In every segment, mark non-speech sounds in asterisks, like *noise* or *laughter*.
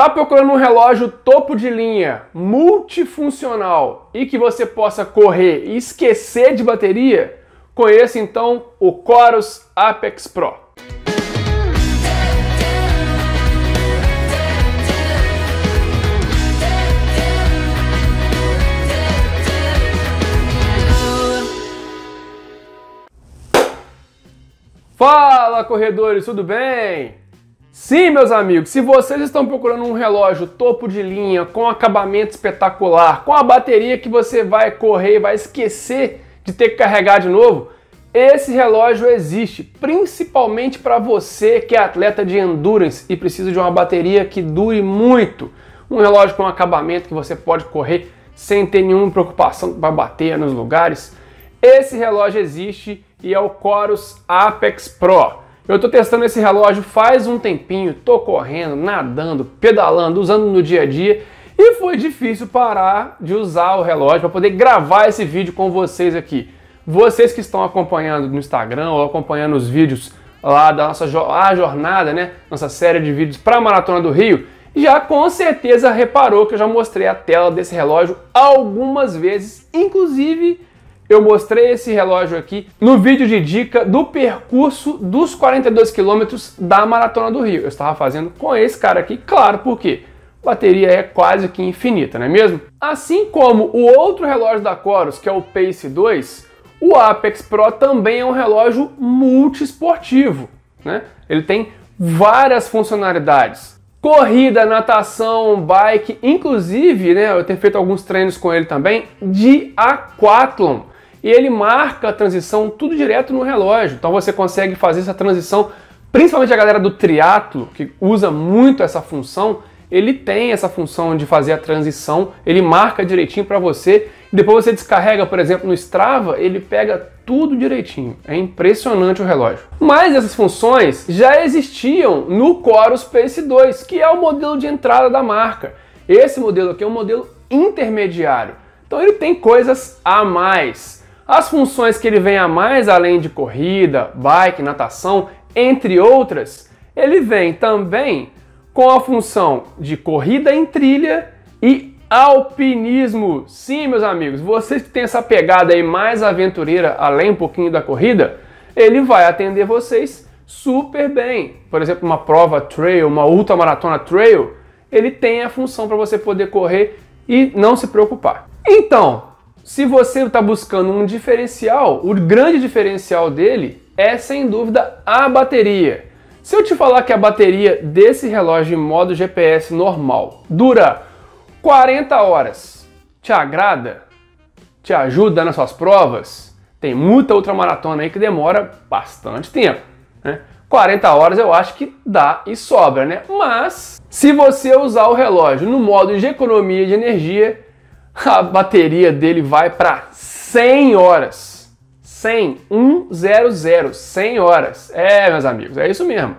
Tá procurando um relógio topo de linha, multifuncional e que você possa correr e esquecer de bateria? Conheça então o Chorus Apex Pro. Fala corredores, tudo bem? Sim, meus amigos, se vocês estão procurando um relógio topo de linha, com acabamento espetacular, com a bateria que você vai correr e vai esquecer de ter que carregar de novo, esse relógio existe principalmente para você que é atleta de endurance e precisa de uma bateria que dure muito. Um relógio com acabamento que você pode correr sem ter nenhuma preocupação para bater nos lugares. Esse relógio existe e é o Chorus Apex Pro. Eu estou testando esse relógio faz um tempinho, tô correndo, nadando, pedalando, usando no dia a dia e foi difícil parar de usar o relógio para poder gravar esse vídeo com vocês aqui. Vocês que estão acompanhando no Instagram ou acompanhando os vídeos lá da nossa jornada, né, nossa série de vídeos para a Maratona do Rio, já com certeza reparou que eu já mostrei a tela desse relógio algumas vezes, inclusive eu mostrei esse relógio aqui no vídeo de dica do percurso dos 42 quilômetros da Maratona do Rio. Eu estava fazendo com esse cara aqui, claro, porque bateria é quase que infinita, não é mesmo? Assim como o outro relógio da Chorus, que é o Pace 2, o Apex Pro também é um relógio multiesportivo, né? Ele tem várias funcionalidades. Corrida, natação, bike, inclusive, né, eu tenho feito alguns treinos com ele também, de aquathlon e ele marca a transição tudo direto no relógio. Então você consegue fazer essa transição, principalmente a galera do triatlo, que usa muito essa função, ele tem essa função de fazer a transição, ele marca direitinho para você, depois você descarrega, por exemplo, no Strava, ele pega tudo direitinho. É impressionante o relógio. Mas essas funções já existiam no Chorus Pace 2, que é o modelo de entrada da marca. Esse modelo aqui é um modelo intermediário. Então ele tem coisas a mais. As funções que ele vem a mais além de corrida, bike, natação, entre outras, ele vem também com a função de corrida em trilha e alpinismo. Sim, meus amigos, vocês que têm essa pegada aí mais aventureira, além um pouquinho da corrida, ele vai atender vocês super bem. Por exemplo, uma prova trail, uma ultra maratona trail, ele tem a função para você poder correr e não se preocupar. Então, se você está buscando um diferencial, o grande diferencial dele é sem dúvida a bateria. Se eu te falar que a bateria desse relógio em modo GPS normal dura 40 horas, te agrada? Te ajuda nas suas provas? Tem muita outra maratona aí que demora bastante tempo, né? 40 horas eu acho que dá e sobra, né? Mas se você usar o relógio no modo de economia de energia, *laughs* a bateria dele vai para 100 horas. 100, 100, 100 horas. É, meus amigos, é isso mesmo.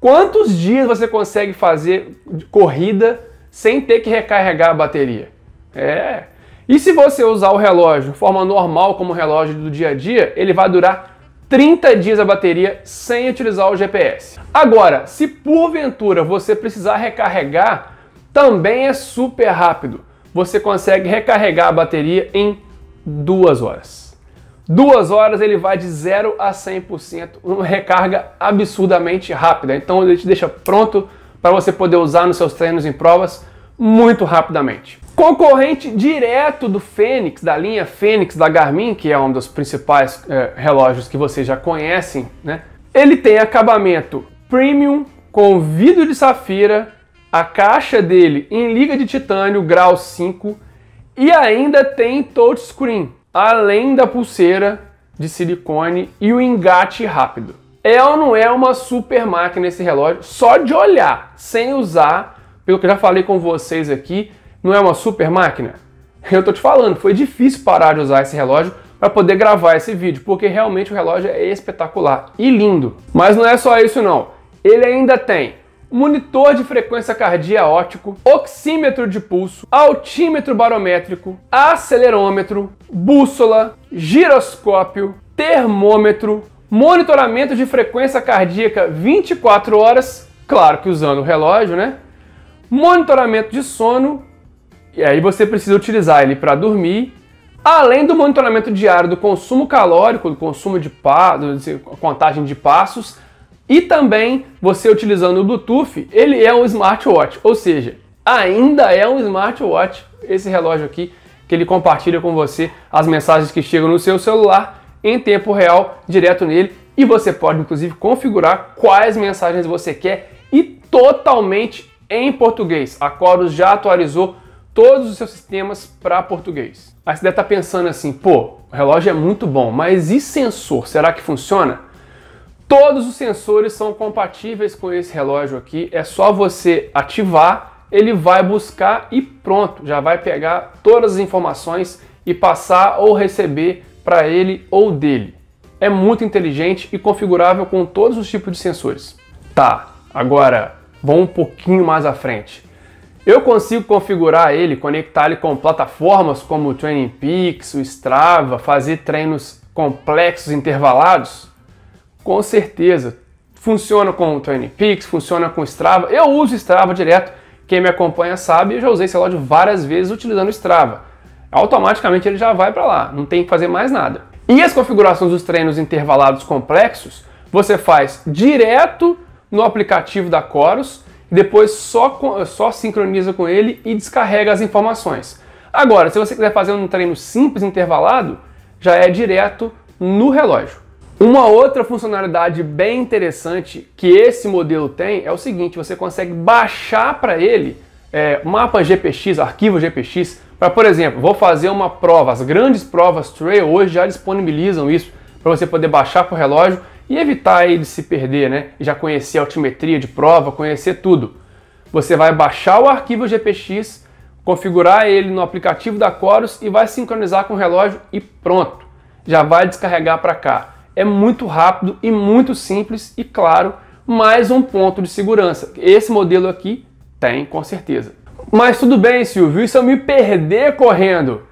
Quantos dias você consegue fazer corrida sem ter que recarregar a bateria? É. E se você usar o relógio de forma normal, como o relógio do dia a dia, ele vai durar 30 dias a bateria sem utilizar o GPS. Agora, se porventura você precisar recarregar, também é super rápido você consegue recarregar a bateria em duas horas. Duas horas ele vai de 0 a 100%, uma recarga absurdamente rápida. Então ele te deixa pronto para você poder usar nos seus treinos e provas muito rapidamente. Concorrente direto do Fênix, da linha Fênix da Garmin, que é um dos principais é, relógios que vocês já conhecem, né? Ele tem acabamento premium com vidro de safira a caixa dele em liga de titânio grau 5 e ainda tem touchscreen, além da pulseira de silicone e o engate rápido. É ou não é uma super máquina esse relógio? Só de olhar, sem usar, pelo que já falei com vocês aqui, não é uma super máquina? Eu tô te falando, foi difícil parar de usar esse relógio para poder gravar esse vídeo, porque realmente o relógio é espetacular e lindo. Mas não é só isso não. Ele ainda tem monitor de frequência cardíaca óptico, oxímetro de pulso, altímetro barométrico, acelerômetro, bússola, giroscópio, termômetro, monitoramento de frequência cardíaca 24 horas, claro que usando o relógio, né? Monitoramento de sono, e aí você precisa utilizar ele para dormir, além do monitoramento diário do consumo calórico, do consumo de, de assim, contagem de passos e também, você utilizando o Bluetooth, ele é um smartwatch, ou seja, ainda é um smartwatch esse relógio aqui, que ele compartilha com você as mensagens que chegam no seu celular em tempo real, direto nele, e você pode inclusive configurar quais mensagens você quer e totalmente em português. A Chorus já atualizou todos os seus sistemas para português. Mas você deve estar tá pensando assim, pô, o relógio é muito bom, mas e sensor? Será que funciona? Todos os sensores são compatíveis com esse relógio aqui, é só você ativar, ele vai buscar e pronto, já vai pegar todas as informações e passar ou receber para ele ou dele. É muito inteligente e configurável com todos os tipos de sensores. Tá, agora vou um pouquinho mais à frente. Eu consigo configurar ele, conectar ele com plataformas como o Training Peaks, o Strava, fazer treinos complexos intervalados? Com certeza. Funciona com o TinyPix, funciona com o Strava. Eu uso Strava direto. Quem me acompanha sabe, eu já usei esse relógio várias vezes utilizando o Strava. Automaticamente ele já vai para lá, não tem que fazer mais nada. E as configurações dos treinos intervalados complexos, você faz direto no aplicativo da Chorus, depois só, só sincroniza com ele e descarrega as informações. Agora, se você quiser fazer um treino simples intervalado, já é direto no relógio. Uma outra funcionalidade bem interessante que esse modelo tem é o seguinte: você consegue baixar para ele é, mapa GPX, arquivo GPX, para, por exemplo, vou fazer uma prova. As grandes provas Trail hoje já disponibilizam isso para você poder baixar para o relógio e evitar ele se perder, né? já conhecer a altimetria de prova, conhecer tudo. Você vai baixar o arquivo GPX, configurar ele no aplicativo da Chorus e vai sincronizar com o relógio e pronto. Já vai descarregar para cá. É muito rápido e muito simples e claro, mais um ponto de segurança. Esse modelo aqui tem, com certeza. Mas tudo bem, Silvio, isso é eu me perder correndo.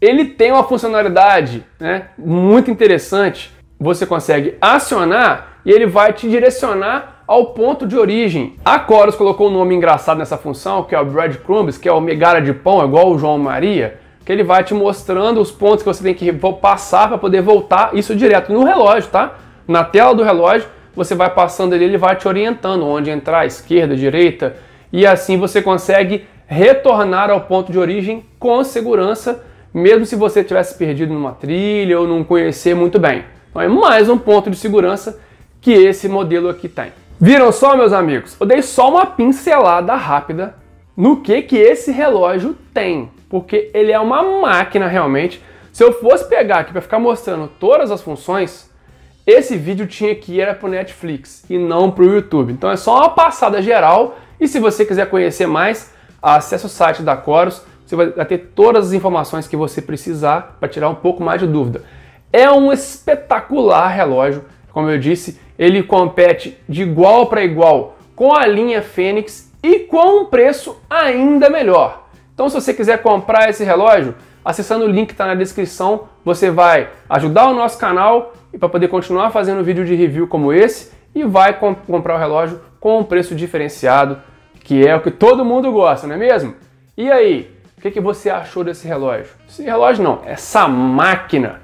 Ele tem uma funcionalidade né, muito interessante. Você consegue acionar e ele vai te direcionar ao ponto de origem. A Chorus colocou um nome engraçado nessa função, que é o breadcrumbs, que é o megara de pão, igual o João Maria que ele vai te mostrando os pontos que você tem que passar para poder voltar isso direto no relógio, tá? Na tela do relógio, você vai passando ali, ele vai te orientando onde entrar, esquerda, direita, e assim você consegue retornar ao ponto de origem com segurança, mesmo se você tivesse perdido numa trilha ou não conhecer muito bem. Então é mais um ponto de segurança que esse modelo aqui tem. Viram só, meus amigos? Eu dei só uma pincelada rápida no que, que esse relógio tem porque ele é uma máquina realmente. Se eu fosse pegar aqui para ficar mostrando todas as funções, esse vídeo tinha que ir para o Netflix e não para o YouTube. Então é só uma passada geral e se você quiser conhecer mais, acesse o site da Chorus, você vai ter todas as informações que você precisar para tirar um pouco mais de dúvida. É um espetacular relógio, como eu disse, ele compete de igual para igual com a linha Fênix e com um preço ainda melhor. Então, se você quiser comprar esse relógio, acessando o link que está na descrição, você vai ajudar o nosso canal e para poder continuar fazendo vídeo de review como esse e vai comp comprar o relógio com um preço diferenciado, que é o que todo mundo gosta, não é mesmo? E aí, o que, que você achou desse relógio? Esse relógio não, essa máquina.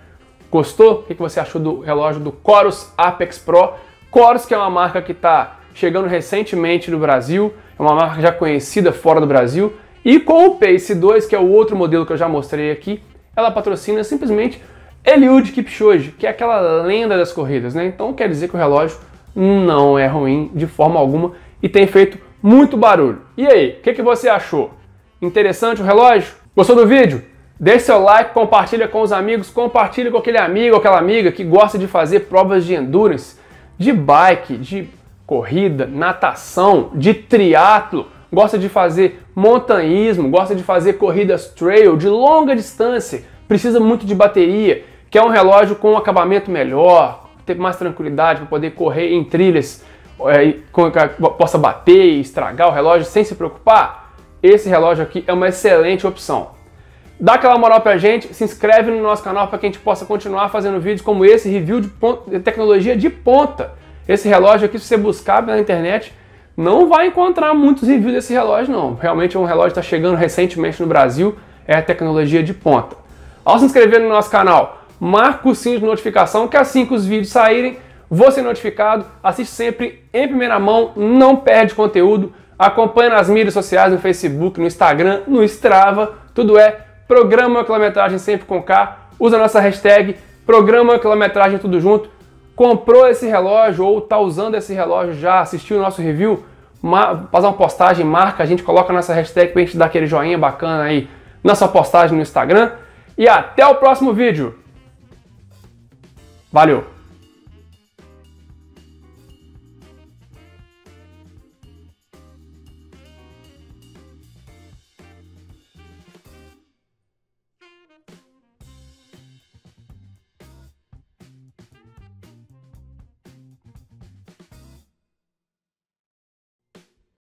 Gostou? O que, que você achou do relógio do Chorus Apex Pro? Chorus, que é uma marca que está chegando recentemente no Brasil, é uma marca já conhecida fora do Brasil, e com o Pace 2, que é o outro modelo que eu já mostrei aqui, ela patrocina simplesmente Eliud Kipchoge, que é aquela lenda das corridas, né? Então quer dizer que o relógio não é ruim de forma alguma e tem feito muito barulho. E aí, o que, que você achou? Interessante o relógio? Gostou do vídeo? Deixe seu like, compartilha com os amigos, compartilha com aquele amigo ou aquela amiga que gosta de fazer provas de endurance, de bike, de corrida, natação, de triatlo, gosta de fazer montanhismo, gosta de fazer corridas trail de longa distância, precisa muito de bateria, quer um relógio com um acabamento melhor, ter mais tranquilidade para poder correr em trilhas, é, com, possa bater e estragar o relógio sem se preocupar, esse relógio aqui é uma excelente opção. Dá aquela moral pra gente, se inscreve no nosso canal para que a gente possa continuar fazendo vídeos como esse, review de, ponto, de tecnologia de ponta. Esse relógio aqui, se você buscar na internet, não vai encontrar muitos reviews desse relógio, não. Realmente é um relógio que está chegando recentemente no Brasil, é a tecnologia de ponta. Ao se inscrever no nosso canal, marca o sininho de notificação, que assim que os vídeos saírem, você é notificado, assiste sempre em primeira mão, não perde conteúdo, acompanha nas mídias sociais, no Facebook, no Instagram, no Strava, tudo é Programa Quilometragem Sempre com K, usa a nossa hashtag Programa Quilometragem Tudo Junto, comprou esse relógio ou está usando esse relógio já, assistiu o nosso review, faz uma postagem, marca, a gente coloca nessa hashtag para a gente dar aquele joinha bacana aí na sua postagem no Instagram. E até o próximo vídeo. Valeu!